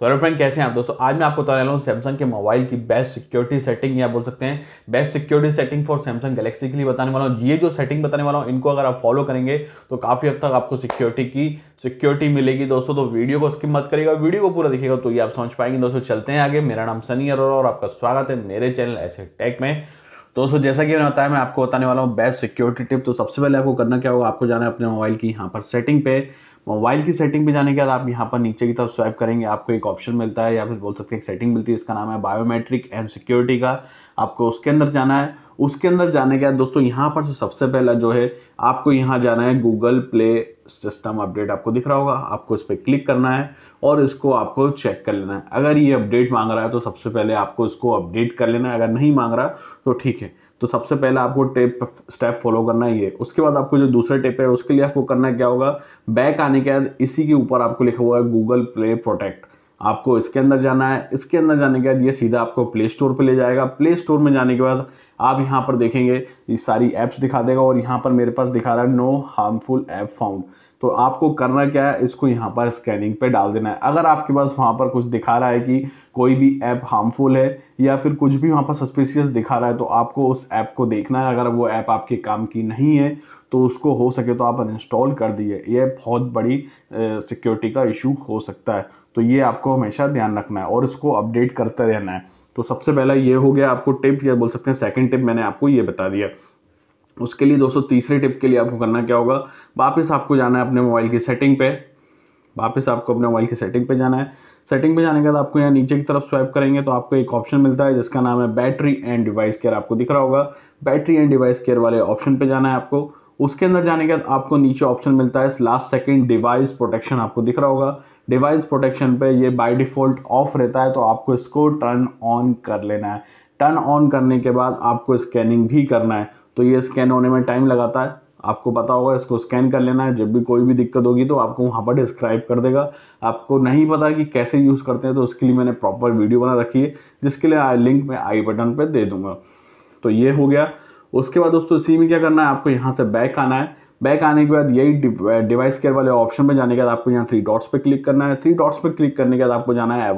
तो hello friend कैसे हैं आप दोस्तों आज मैं आपको बता रहा हूँ सैमसंग के मोबाइल की बेस्ट सिक्योरिटी सेटिंग या बोल सकते हैं best security setting for Samsung Galaxy के लिए बताने वाला हूँ ये जो सेटिंग बताने वाला हूँ इनको अगर आप फॉलो करेंगे तो काफ़ी हद तक आपको सिक्योरिटी की सिक्योरिटी मिलेगी दोस्तों तो वीडियो को स्किप मत करेगा वीडियो को पूरा देखिएगा तो ये आप समझ पाएंगे दोस्तों चलते हैं आगे मेरा नाम सनी अरोरा और आपका स्वागत है मेरे चैनल ऐसे टेक में तो दोस्तों जैसा कि मैंने बताया मैं आपको बताने वाला हूँ बेस्ट सिक्योरिटी टिप तो सबसे पहले आपको करना क्या होगा आपको जाना है अपने मोबाइल की यहाँ पर सेटिंग पे मोबाइल की सेटिंग पे जाने के बाद आप यहाँ पर नीचे की तरफ स्वाइप करेंगे आपको एक ऑप्शन मिलता है या फिर बोल सकते हैं एक सेटिंग मिलती है इसका नाम है बायोमेट्रिक एंड सिक्योरिटी का आपको उसके अंदर जाना है उसके अंदर जाने के बाद दोस्तों यहाँ पर सबसे पहला जो है आपको यहाँ जाना है गूगल प्ले सिस्टम अपडेट आपको दिख रहा होगा आपको इस पर क्लिक करना है और इसको आपको चेक कर लेना है अगर ये अपडेट मांग रहा है तो सबसे पहले आपको इसको अपडेट कर लेना है अगर नहीं मांग रहा तो ठीक है तो सबसे पहले आपको टेप स्टेप फॉलो करना ही है उसके बाद आपको जो दूसरा टेप है उसके लिए आपको करना क्या होगा बैक आने के बाद इसी के ऊपर आपको लिखा हुआ है गूगल प्ले प्रोटेक्ट आपको इसके अंदर जाना है इसके अंदर जाने के बाद ये सीधा आपको प्ले स्टोर पर ले जाएगा प्ले स्टोर में जाने के बाद आप यहाँ पर देखेंगे ये सारी ऐप्स दिखा देगा और यहाँ पर मेरे पास दिखा रहा है नो हार्मफुल ऐप फाउंड तो आपको करना क्या है इसको यहाँ पर स्कैनिंग पे डाल देना है अगर आपके पास वहाँ पर कुछ दिखा रहा है कि कोई भी ऐप हार्मफुल है या फिर कुछ भी वहाँ पर सस्पिशियस दिखा रहा है तो आपको उस ऐप को देखना है अगर वो ऐप आपके काम की नहीं है तो उसको हो सके तो आप इंस्टॉल कर दिए यह बहुत बड़ी सिक्योरिटी का इशू हो सकता है तो ये आपको हमेशा ध्यान रखना है और इसको अपडेट करते रहना है तो सबसे पहला ये हो गया आपको टिप या बोल सकते हैं सेकंड टिप मैंने आपको ये बता दिया उसके लिए दोस्तों तीसरे टिप के लिए आपको करना क्या होगा वापस आपको जाना है अपने मोबाइल की सेटिंग पे वापस आपको अपने मोबाइल की सेटिंग पे जाना है सेटिंग पे जाने के बाद आपको यहाँ नीचे की तरफ स्वाइप करेंगे तो आपको एक ऑप्शन मिलता है जिसका नाम है बैटरी एंड डिवाइस केयर आपको दिख रहा होगा बैटरी एंड डिवाइस केयर वाले ऑप्शन पर जाना है आपको उसके अंदर जाने के बाद आपको नीचे ऑप्शन मिलता है लास्ट सेकेंड डिवाइस प्रोटेक्शन आपको दिख रहा होगा डिवाइस प्रोटेक्शन पर यह बाई डिफ़ॉल्ट ऑफ रहता है तो आपको इसको टर्न ऑन कर लेना है टर्न ऑन करने के बाद आपको स्कैनिंग भी करना है तो ये स्कैन होने में टाइम लगाता है आपको पता होगा इसको स्कैन कर लेना है जब भी कोई भी दिक्कत होगी तो आपको वहाँ पर डिस्क्राइब कर देगा आपको नहीं पता कि कैसे यूज़ करते हैं तो उसके लिए मैंने प्रॉपर वीडियो बना रखी है जिसके लिए लिंक मैं आई बटन पर दे दूँगा तो ये हो गया उसके बाद दोस्तों इसी में क्या करना है आपको यहाँ से बैक आना है बैक आने के बाद यही डिवाइस केयर वाले ऑप्शन पर जाने के बाद आपको यहाँ थ्री डॉट्स पर क्लिक करना है थ्री डॉट्स पर क्लिक करने के बाद आपको जाना है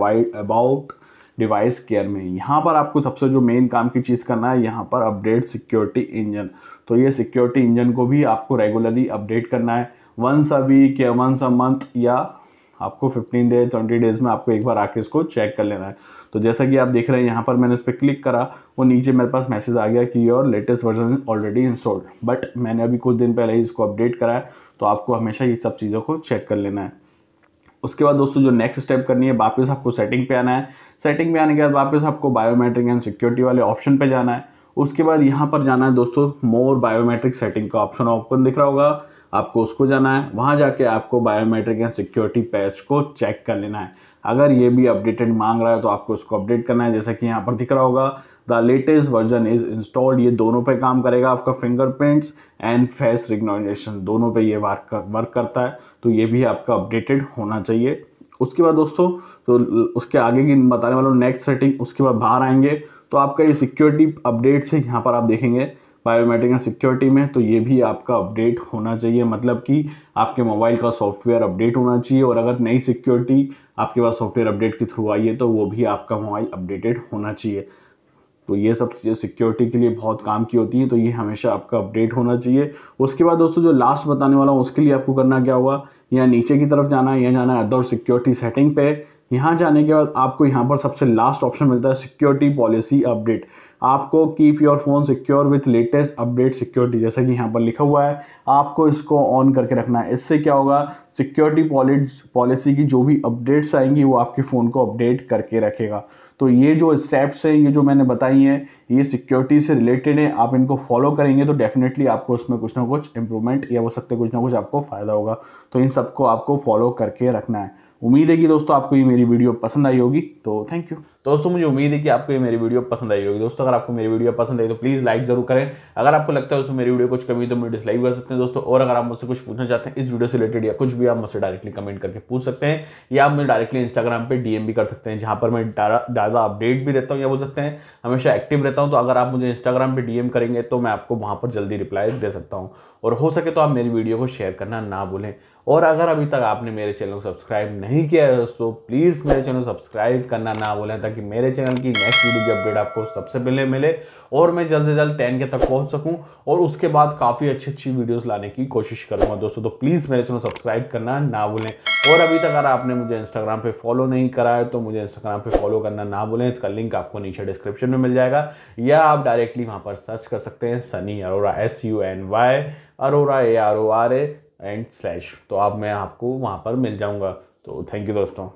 अबाउट डिवाइस केयर में यहाँ पर आपको सबसे जो मेन काम की चीज़ करना है यहाँ पर अपडेट सिक्योरिटी इंजन तो ये सिक्योरिटी इंजन को भी आपको रेगुलरली अपडेट करना है वंस अ वीक या वंस अ मंथ या आपको 15 डेज 20 डेज में आपको एक बार आके इसको चेक कर लेना है तो जैसा कि आप देख रहे हैं यहाँ पर मैंने उस पर क्लिक करा वो नीचे मेरे पास मैसेज आ गया कि your latest version already installed but मैंने अभी कुछ दिन पहले ही इसको अपडेट करा है तो आपको हमेशा ये सब चीज़ों को चेक कर लेना है उसके बाद दोस्तों जो नेक्स्ट स्टेप करनी है वापस आपको सेटिंग पे आना है सेटिंग पे आने के बाद वापस आपको बायोमेट्रिक एंड सिक्योरिटी वाले ऑप्शन पे जाना है उसके बाद यहाँ पर जाना है दोस्तों मोर बायोमेट्रिक सेटिंग का ऑप्शन ओपन दिख रहा होगा आपको उसको जाना है वहाँ जाके आपको बायोमेट्रिक एंड सिक्योरिटी पैच को चेक कर लेना है अगर ये भी अपडेटेड मांग रहा है तो आपको इसको अपडेट करना है जैसा कि यहाँ पर दिख रहा होगा the latest version is installed ये दोनों पे काम करेगा आपका फिंगरप्रिंट्स एंड फेस रिकग्नाइजेशन दोनों पे ये वर्क वर्क करता है तो ये भी आपका अपडेटेड होना चाहिए उसके बाद दोस्तों तो उसके आगे की बताने वाला नेक्स्ट सेटिंग उसके बाद बाहर आएंगे तो आपका ये सिक्योरिटी अपडेट से यहाँ पर आप देखेंगे बायोमेट्रिक सिक्योरिटी में तो ये भी आपका अपडेट होना चाहिए मतलब कि आपके मोबाइल का सॉफ्टवेयर अपडेट होना चाहिए और अगर नई सिक्योरिटी आपके पास सॉफ्टवेयर अपडेट के थ्रू आई है तो वो भी आपका मोबाइल अपडेटेड होना चाहिए तो ये सब चीज़ें सिक्योरिटी के लिए बहुत काम की होती हैं तो ये हमेशा आपका अपडेट होना चाहिए उसके बाद दोस्तों जो लास्ट बताने वाला हूँ उसके लिए आपको करना क्या हुआ यहाँ नीचे की तरफ जाना है यहाँ जाना है अदर सिक्योरिटी सेटिंग पे यहाँ जाने के बाद आपको यहाँ पर सबसे लास्ट ऑप्शन मिलता है सिक्योरिटी पॉलिसी अपडेट आपको keep your phone secure with latest update security जैसा कि यहाँ पर लिखा हुआ है आपको इसको ऑन करके रखना है इससे क्या होगा सिक्योरिटी पॉलिसी की जो भी अपडेट्स आएंगी वो आपके फ़ोन को अपडेट करके रखेगा तो ये जो स्टेप्स हैं ये जो मैंने बताई हैं ये सिक्योरिटी से रिलेटेड हैं आप इनको फॉलो करेंगे तो डेफिनेटली आपको उसमें कुछ ना कुछ इम्प्रूवमेंट या हो सकते कुछ ना कुछ आपको फ़ायदा होगा तो इन सबको आपको फॉलो करके रखना है उम्मीद है कि दोस्तों आपको ये मेरी वीडियो पसंद आई होगी तो थैंक यू दोस्तों मुझे उम्मीद है कि आपको ये मेरी वीडियो पसंद आई होगी दोस्तों अगर आपको मेरी वीडियो पसंद आई तो प्लीज़ लाइक जरूर करें अगर आपको लगता है दोस्तों मेरी वीडियो कुछ कमी तो मुझे डिसलाइक कर सकते हैं दोस्तों और अगर आप मुझसे कुछ पूछना चाहते हैं इस वीडियो से रिलेटेड या कुछ भी आप मुझसे डायरेक्टली कमेंट करके पूछ सकते हैं या आप मुझे डायरेक्टली इंस्टाग्राम पर डीएम भी कर सकते हैं जहाँ पर मैं ज़्यादा अपडेट भी रहता हूँ या बोल सकते हैं हमेशा एक्टिव रहता हूँ तो अगर आप मुझे इंस्टाग्राम पर डीएम करेंगे तो मैं आपको वहाँ पर जल्दी रिप्लाई दे सकता हूँ और हो सके तो आप मेरी वीडियो को शेयर करना ना भूलें और अगर अभी तक आपने मेरे चैनल को सब्सक्राइब नहीं किया है दोस्तों प्लीज़ मेरे चैनल सब्सक्राइब करना ना भूलें ताकि मेरे चैनल की नेक्स्ट वीडियो की अपडेट आपको सबसे पहले मिले और मैं जल्द से जल्द टेन के तक पहुंच सकूं और उसके बाद काफ़ी अच्छी अच्छी वीडियोस लाने की कोशिश करूंगा दोस्तों तो प्लीज़ मेरे चैनल सब्सक्राइब करना ना भूलें और अभी तक अगर आपने मुझे इंस्टाग्राम पे फॉलो नहीं करा है तो मुझे इंस्टाग्राम पे फॉलो करना ना भूलें इसका लिंक आपको नीचे डिस्क्रिप्शन में मिल जाएगा या आप डायरेक्टली वहाँ पर सर्च कर सकते हैं Sunny Arora S U N Y Arora A R O R A and slash तो आप मैं आपको वहाँ पर मिल जाऊँगा तो थैंक यू दोस्तों